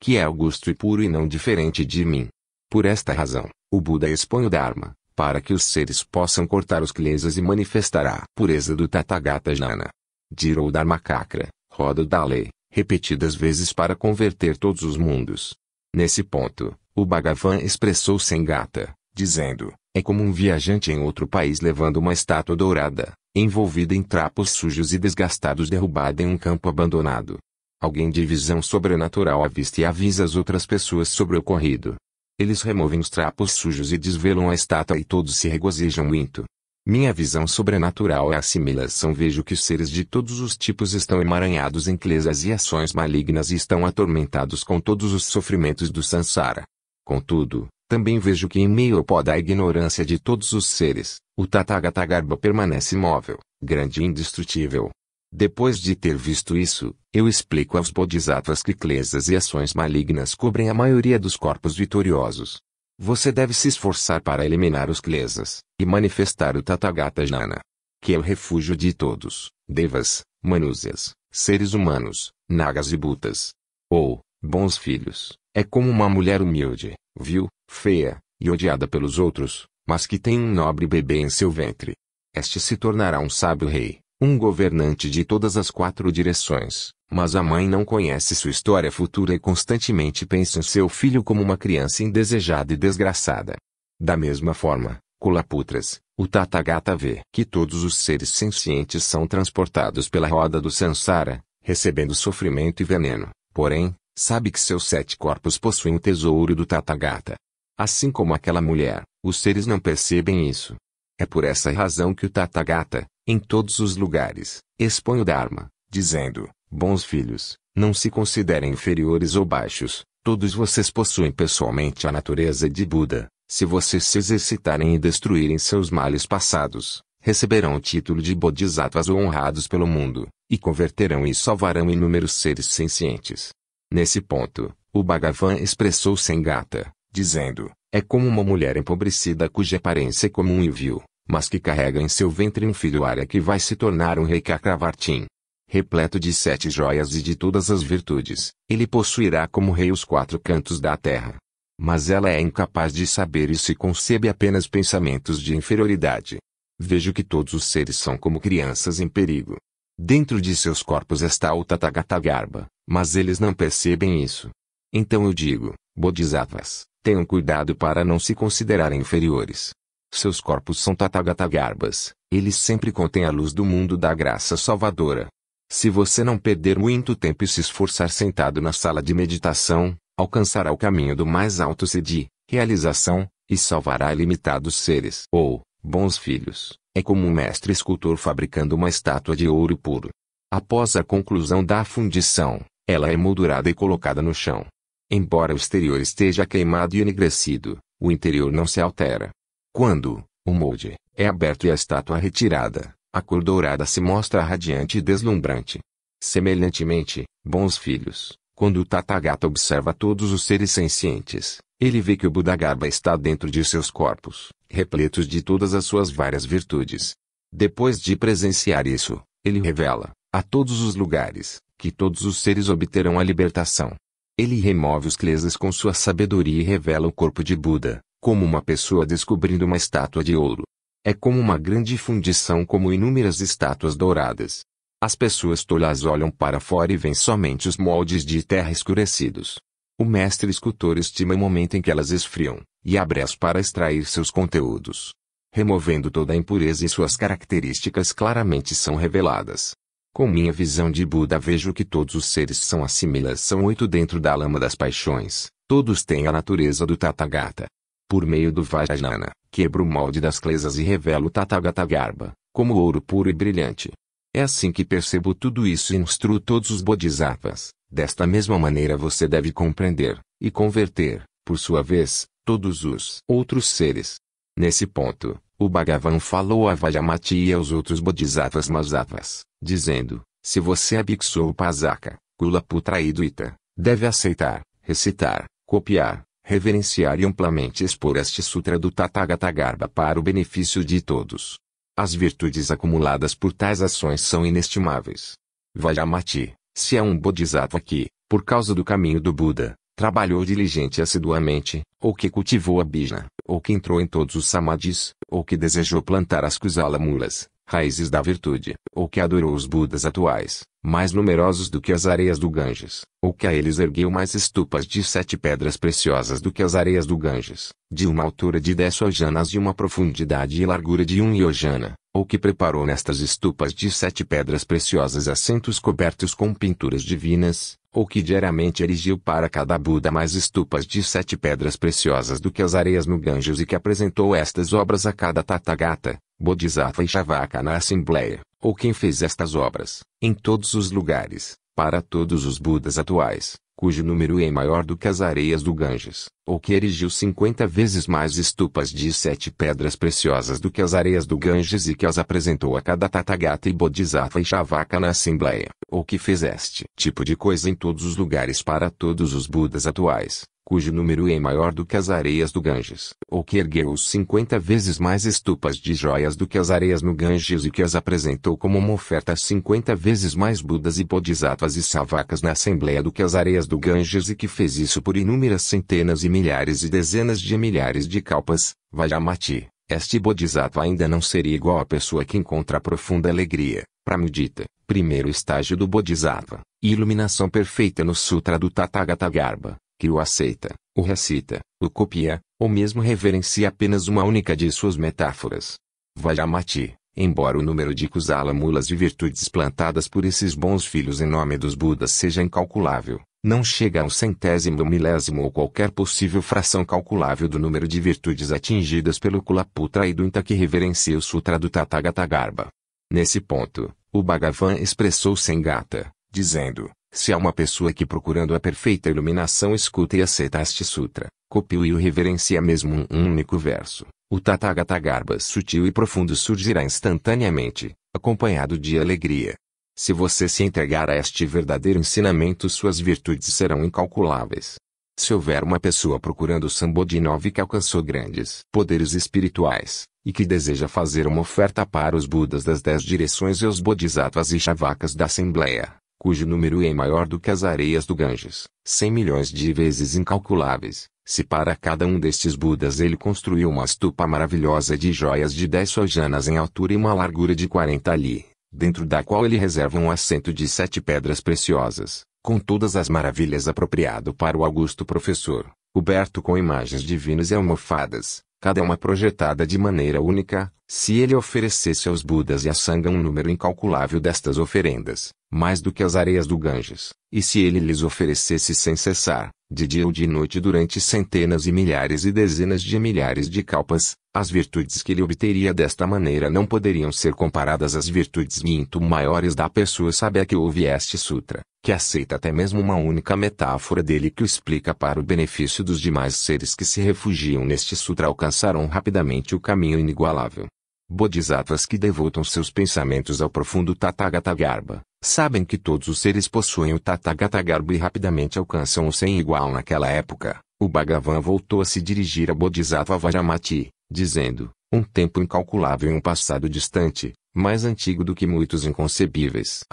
que é augusto e puro e não diferente de mim. Por esta razão, o Buda expõe o Dharma, para que os seres possam cortar os klesas e manifestará a pureza do Tathagata Jnana. Dirou Dharmakakra, roda da lei, repetidas vezes para converter todos os mundos. Nesse ponto, o Bhagavan expressou sem gata, dizendo, é como um viajante em outro país levando uma estátua dourada, envolvida em trapos sujos e desgastados derrubada em um campo abandonado. Alguém de visão sobrenatural avista e avisa as outras pessoas sobre o ocorrido. Eles removem os trapos sujos e desvelam a estátua e todos se regozijam muito. Minha visão sobrenatural é assimilação. Vejo que seres de todos os tipos estão emaranhados em clesas e ações malignas e estão atormentados com todos os sofrimentos do sansara. Contudo, também vejo que em meio ao pó da ignorância de todos os seres, o Tathagata Garba permanece imóvel, grande e indestrutível. Depois de ter visto isso, eu explico aos bodhisattvas que clesas e ações malignas cobrem a maioria dos corpos vitoriosos. Você deve se esforçar para eliminar os klesas, e manifestar o Tathagata Jnana, que é o refúgio de todos, devas, manusias, seres humanos, nagas e butas. Ou, bons filhos, é como uma mulher humilde, viu feia, e odiada pelos outros, mas que tem um nobre bebê em seu ventre. Este se tornará um sábio rei, um governante de todas as quatro direções, mas a mãe não conhece sua história futura e constantemente pensa em seu filho como uma criança indesejada e desgraçada. Da mesma forma, Kulaputras, o Tathagata vê que todos os seres sencientes são transportados pela roda do Sansara, recebendo sofrimento e veneno, porém, Sabe que seus sete corpos possuem o tesouro do Tathagata. Assim como aquela mulher, os seres não percebem isso. É por essa razão que o Tathagata, em todos os lugares, expõe o Dharma, dizendo: Bons filhos, não se considerem inferiores ou baixos, todos vocês possuem pessoalmente a natureza de Buda. Se vocês se exercitarem e destruírem seus males passados, receberão o título de bodhisattvas ou honrados pelo mundo, e converterão e salvarão inúmeros seres sencientes. Nesse ponto, o Bhagavan expressou Sengata, gata, dizendo: É como uma mulher empobrecida cuja aparência é comum e vil, mas que carrega em seu ventre um filho área que vai se tornar um rei Cakravartin. Repleto de sete joias e de todas as virtudes, ele possuirá como rei os quatro cantos da terra. Mas ela é incapaz de saber e se concebe apenas pensamentos de inferioridade. Vejo que todos os seres são como crianças em perigo. Dentro de seus corpos está o Tathagata Garba, mas eles não percebem isso. Então eu digo, bodhisattvas, tenham cuidado para não se considerarem inferiores. Seus corpos são tathagatagarbas, eles sempre contêm a luz do mundo da graça salvadora. Se você não perder muito tempo e se esforçar sentado na sala de meditação, alcançará o caminho do mais alto sedi, realização, e salvará ilimitados seres ou bons filhos. É como um mestre escultor fabricando uma estátua de ouro puro. Após a conclusão da fundição, ela é moldurada e colocada no chão. Embora o exterior esteja queimado e enegrecido, o interior não se altera. Quando o molde é aberto e a estátua retirada, a cor dourada se mostra radiante e deslumbrante. Semelhantemente, bons filhos, quando o Tathagata observa todos os seres sencientes, ele vê que o Buddha está dentro de seus corpos, repletos de todas as suas várias virtudes. Depois de presenciar isso, ele revela, a todos os lugares, que todos os seres obterão a libertação. Ele remove os klesas com sua sabedoria e revela o corpo de Buda, como uma pessoa descobrindo uma estátua de ouro. É como uma grande fundição como inúmeras estátuas douradas. As pessoas tolas olham para fora e veem somente os moldes de terra escurecidos. O mestre escultor estima o momento em que elas esfriam, e abre-as para extrair seus conteúdos. Removendo toda a impureza e suas características claramente são reveladas. Com minha visão de Buda vejo que todos os seres são assimilação oito dentro da lama das paixões, todos têm a natureza do Tathagata. Por meio do Vajrayana, quebro o molde das clesas e revelo o Tathagata Garba, como ouro puro e brilhante. É assim que percebo tudo isso e instruo todos os bodhisattvas. Desta mesma maneira você deve compreender, e converter, por sua vez, todos os outros seres. Nesse ponto, o Bhagavan falou a Vajamati e aos outros bodhisattvas masattvas, dizendo, se você é bhiksu ou Kula kulaputra e duita, deve aceitar, recitar, copiar, reverenciar e amplamente expor este sutra do Tathagata Garba para o benefício de todos. As virtudes acumuladas por tais ações são inestimáveis. Vajamati, se é um bodhisattva que, por causa do caminho do Buda, trabalhou diligente e assiduamente, ou que cultivou a bijna, ou que entrou em todos os samadhis, ou que desejou plantar as kusala mulas, raízes da virtude, ou que adorou os Budas atuais, mais numerosos do que as areias do Ganges, ou que a eles ergueu mais estupas de sete pedras preciosas do que as areias do Ganges, de uma altura de dez sojanas e uma profundidade e largura de um yojana, ou que preparou nestas estupas de sete pedras preciosas assentos cobertos com pinturas divinas, ou que diariamente erigiu para cada Buda mais estupas de sete pedras preciosas do que as areias no Ganges e que apresentou estas obras a cada Tathagata, Bodhisattva e Shavaka na Assembleia, ou quem fez estas obras, em todos os lugares, para todos os Budas atuais, cujo número é maior do que as areias do Ganges, ou que erigiu cinquenta vezes mais estupas de sete pedras preciosas do que as areias do Ganges e que as apresentou a cada Tathagata e Bodhisattva e Shavaka na Assembleia, ou que fez este tipo de coisa em todos os lugares para todos os Budas atuais, cujo número é maior do que as areias do Ganges, ou que ergueu cinquenta vezes mais estupas de joias do que as areias no Ganges e que as apresentou como uma oferta cinquenta vezes mais Budas e Bodhisattvas e savacas na Assembleia do que as areias do Ganges e que fez isso por inúmeras centenas e milhares e dezenas de milhares de kalpas, Vajamati, este Bodhisattva ainda não seria igual à pessoa que encontra profunda alegria, Pramudita, primeiro estágio do Bodhisattva, iluminação perfeita no Sutra do Tathagata Garba, que o aceita, o recita, o copia, ou mesmo reverencia apenas uma única de suas metáforas. Vajamati, embora o número de Kusala mulas e virtudes plantadas por esses bons filhos em nome dos Budas seja incalculável, não chega a um centésimo milésimo ou qualquer possível fração calculável do número de virtudes atingidas pelo Kulaputra e do Inta que reverencia o Sutra do Tathagata Garba. Nesse ponto, o Bhagavan expressou-se em Gata, dizendo, se há uma pessoa que procurando a perfeita iluminação escuta e aceita este sutra, copia e o reverencia mesmo um único verso, o Tathagata Garba sutil e profundo surgirá instantaneamente, acompanhado de alegria. Se você se entregar a este verdadeiro ensinamento suas virtudes serão incalculáveis. Se houver uma pessoa procurando o Sambodhinova que alcançou grandes poderes espirituais, e que deseja fazer uma oferta para os Budas das dez direções e os Bodhisattvas e Chavakas da Assembleia, cujo número é maior do que as areias do Ganges, cem milhões de vezes incalculáveis, se para cada um destes Budas ele construiu uma estupa maravilhosa de joias de dez sojanas em altura e uma largura de quarenta li, dentro da qual ele reserva um assento de sete pedras preciosas, com todas as maravilhas apropriado para o augusto professor, coberto com imagens divinas e almofadas, cada uma projetada de maneira única, se ele oferecesse aos Budas e à Sangha um número incalculável destas oferendas, mais do que as areias do Ganges, e se ele lhes oferecesse sem cessar, de dia ou de noite durante centenas e milhares e dezenas de milhares de calpas, as virtudes que ele obteria desta maneira não poderiam ser comparadas às virtudes muito maiores da pessoa sábia que ouve este sutra, que aceita até mesmo uma única metáfora dele que o explica para o benefício dos demais seres que se refugiam neste sutra alcançaram rapidamente o caminho inigualável bodhisattvas que devotam seus pensamentos ao profundo Tathagata Garba, sabem que todos os seres possuem o Tathagata Garba e rapidamente alcançam o sem igual naquela época. O Bhagavan voltou a se dirigir a Bodhisattva Vajramati, dizendo, um tempo incalculável e um passado distante, mais antigo do que muitos inconcebíveis.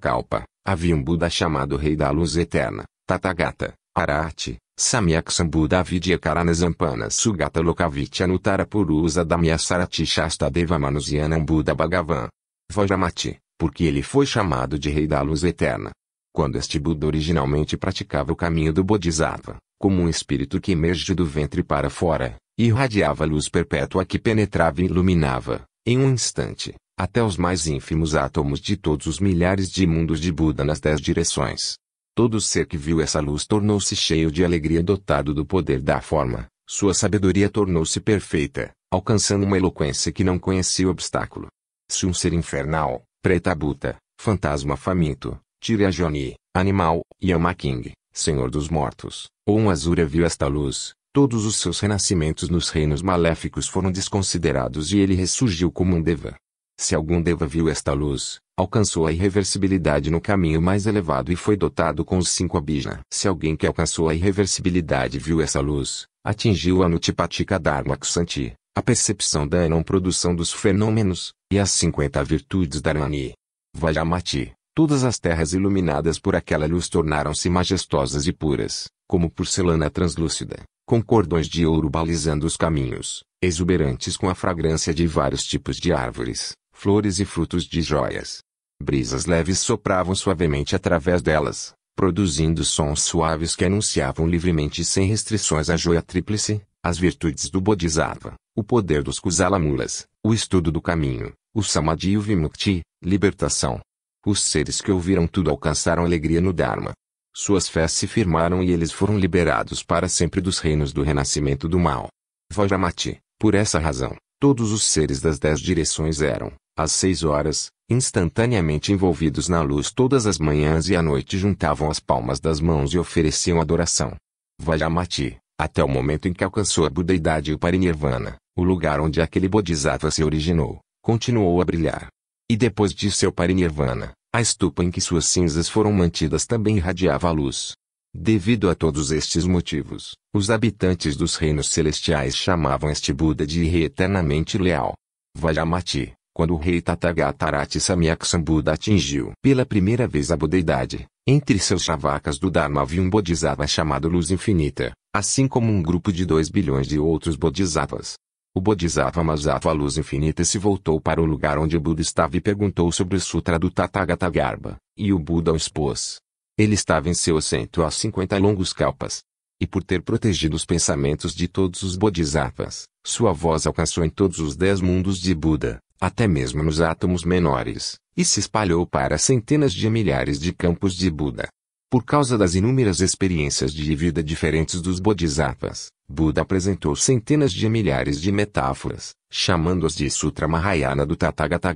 kalpa, havia um Buda chamado Rei da Luz Eterna, Tathagata, Arati, Samyak Sambu Davidya Sugata Lokavitya Nutara Purusa Damyasarati Shasta Deva Buda Bhagavan. Vajramati, porque ele foi chamado de Rei da Luz Eterna. Quando este Buda originalmente praticava o caminho do Bodhisattva, como um espírito que emerge do ventre para fora, irradiava luz perpétua que penetrava e iluminava, em um instante, até os mais ínfimos átomos de todos os milhares de mundos de Buda nas dez direções. Todo ser que viu essa luz tornou-se cheio de alegria, dotado do poder da forma. Sua sabedoria tornou-se perfeita, alcançando uma eloquência que não conhecia obstáculo. Se um ser infernal, preta buta, fantasma faminto, tirajoni, animal, Yama King, senhor dos mortos, ou um Azura viu esta luz, todos os seus renascimentos nos reinos maléficos foram desconsiderados e ele ressurgiu como um deva. Se algum deva viu esta luz, alcançou a irreversibilidade no caminho mais elevado e foi dotado com os cinco abhijna. Se alguém que alcançou a irreversibilidade viu essa luz, atingiu a Nutipatika Dharma a percepção da não produção dos fenômenos, e as 50 virtudes Dharmani. Vajamati, todas as terras iluminadas por aquela luz tornaram-se majestosas e puras, como porcelana translúcida, com cordões de ouro balizando os caminhos, exuberantes com a fragrância de vários tipos de árvores flores e frutos de joias. Brisas leves sopravam suavemente através delas, produzindo sons suaves que anunciavam livremente e sem restrições a joia tríplice, as virtudes do Bodhisattva, o poder dos Kusalamulas, o estudo do caminho, o Samadhi e o Vimukti, libertação. Os seres que ouviram tudo alcançaram alegria no Dharma. Suas fés se firmaram e eles foram liberados para sempre dos reinos do renascimento do mal. Vajramati, por essa razão, todos os seres das dez direções eram, às seis horas, instantaneamente envolvidos na luz todas as manhãs e à noite juntavam as palmas das mãos e ofereciam adoração. Vajamati, até o momento em que alcançou a Budeidade e o Parinirvana, o lugar onde aquele Bodhisattva se originou, continuou a brilhar. E depois de seu Parinirvana, a estupa em que suas cinzas foram mantidas também irradiava a luz. Devido a todos estes motivos, os habitantes dos reinos celestiais chamavam este Buda de eternamente leal. Vajamati. Quando o rei Tathagatarat Samyaksambuda atingiu pela primeira vez a budeidade, entre seus chavacas do Dharma havia um bodhisattva chamado Luz Infinita, assim como um grupo de dois bilhões de outros bodhisattvas. O Bodhisattva Masatva Luz Infinita se voltou para o lugar onde o Buda estava e perguntou sobre o Sutra do Tathagata Garba, e o Buda o expôs. Ele estava em seu assento a 50 longos calpas. E por ter protegido os pensamentos de todos os Bodhisattvas, sua voz alcançou em todos os dez mundos de Buda, até mesmo nos átomos menores, e se espalhou para centenas de milhares de campos de Buda. Por causa das inúmeras experiências de vida diferentes dos Bodhisattvas, Buda apresentou centenas de milhares de metáforas, chamando-as de Sutra Mahayana do Tathagata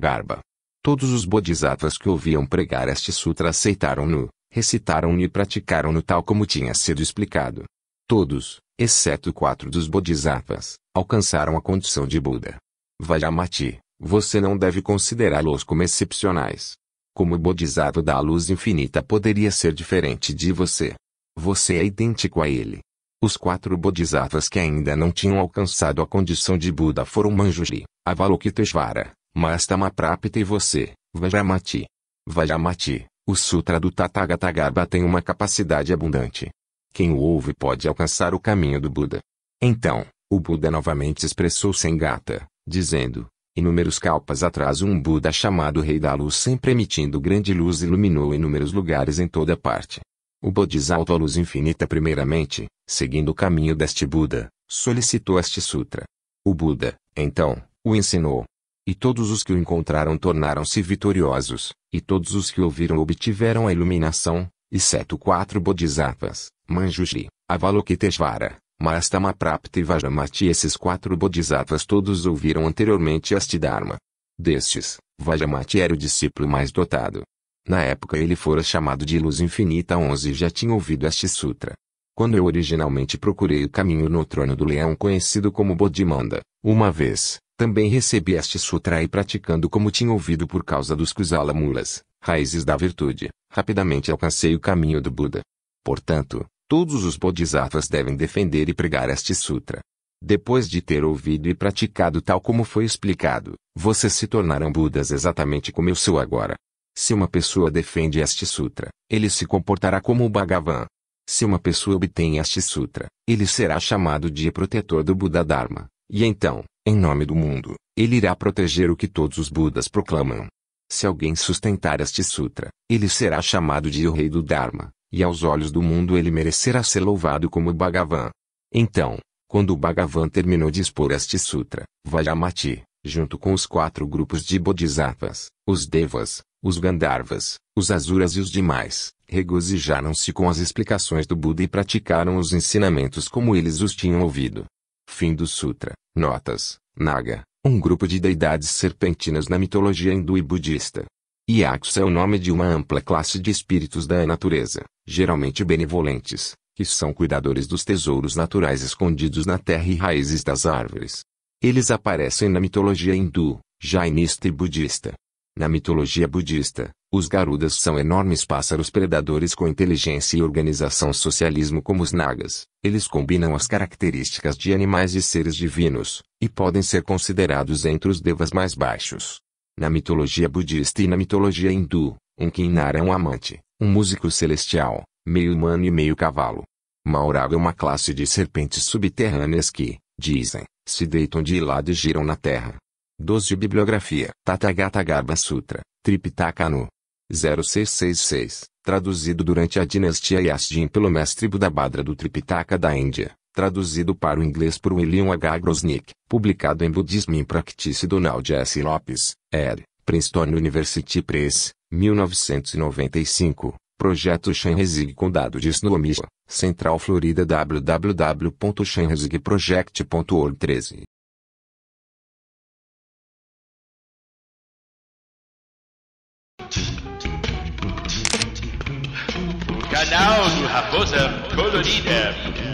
Todos os Bodhisattvas que ouviam pregar este sutra aceitaram-no, recitaram-no e praticaram-no tal como tinha sido explicado. Todos, exceto quatro dos Bodhisattvas, alcançaram a condição de Buda. Vajamati. Você não deve considerá-los como excepcionais. Como o Bodhisattva da luz infinita poderia ser diferente de você. Você é idêntico a ele. Os quatro bodhisattvas que ainda não tinham alcançado a condição de Buda foram Manjushri, Avalokiteshvara, Mastamaprapta e você, Vajramati. Vajramati, o Sutra do Tathagata Garba tem uma capacidade abundante. Quem o ouve pode alcançar o caminho do Buda. Então, o Buda novamente expressou Sengata, Gata, dizendo, Inúmeros calpas atrás um Buda chamado Rei da Luz sempre emitindo grande luz iluminou inúmeros lugares em toda parte. O Bodhisattva Luz Infinita primeiramente, seguindo o caminho deste Buda, solicitou este sutra. O Buda, então, o ensinou. E todos os que o encontraram tornaram-se vitoriosos, e todos os que ouviram obtiveram a iluminação, exceto quatro Bodhisattvas, Manjushri, Avalokiteshvara, mas Tamaprapta e Vajramati esses quatro bodhisattvas todos ouviram anteriormente este Dharma. Destes, Vajramati era o discípulo mais dotado. Na época ele fora chamado de Luz Infinita 11 e já tinha ouvido este sutra. Quando eu originalmente procurei o caminho no trono do leão conhecido como Bodhimanda, uma vez, também recebi este sutra e praticando como tinha ouvido por causa dos Kusala Mulas, raízes da virtude, rapidamente alcancei o caminho do Buda. Portanto, Todos os bodhisattvas devem defender e pregar este sutra. Depois de ter ouvido e praticado tal como foi explicado, vocês se tornarão Budas exatamente como eu sou agora. Se uma pessoa defende este sutra, ele se comportará como o Bhagavan. Se uma pessoa obtém este sutra, ele será chamado de protetor do Buda Dharma, e então, em nome do mundo, ele irá proteger o que todos os Budas proclamam. Se alguém sustentar este sutra, ele será chamado de o rei do Dharma, e aos olhos do mundo ele merecerá ser louvado como Bhagavan. Então, quando o Bhagavan terminou de expor este sutra, Vajamati, junto com os quatro grupos de bodhisattvas, os devas, os gandharvas, os asuras e os demais, regozijaram-se com as explicações do Buda e praticaram os ensinamentos como eles os tinham ouvido. Fim do sutra. Notas. Naga, um grupo de deidades serpentinas na mitologia hindu e budista. Yaksa é o nome de uma ampla classe de espíritos da natureza, geralmente benevolentes, que são cuidadores dos tesouros naturais escondidos na terra e raízes das árvores. Eles aparecem na mitologia hindu, jainista e budista. Na mitologia budista, os garudas são enormes pássaros predadores com inteligência e organização socialismo como os nagas. Eles combinam as características de animais e seres divinos, e podem ser considerados entre os devas mais baixos. Na mitologia budista e na mitologia hindu, um kinnar é um amante, um músico celestial, meio humano e meio cavalo. Maurag é uma classe de serpentes subterrâneas que, dizem, se deitam de lado e giram na terra. 12 Bibliografia Tathagata Garba Sutra, Tripitaka no 0666, traduzido durante a dinastia Yasjin pelo mestre Budabhadra do Tripitaka da Índia, traduzido para o inglês por William H. Grosnick, publicado em Buddhism in Practice do Naldi S. Lopes, R. Princeton University Press, 1995. Projeto Shenresig Condado de Snohomish, Central Florida www.shenresigproject.org 13. Canal do Raposa Colorida.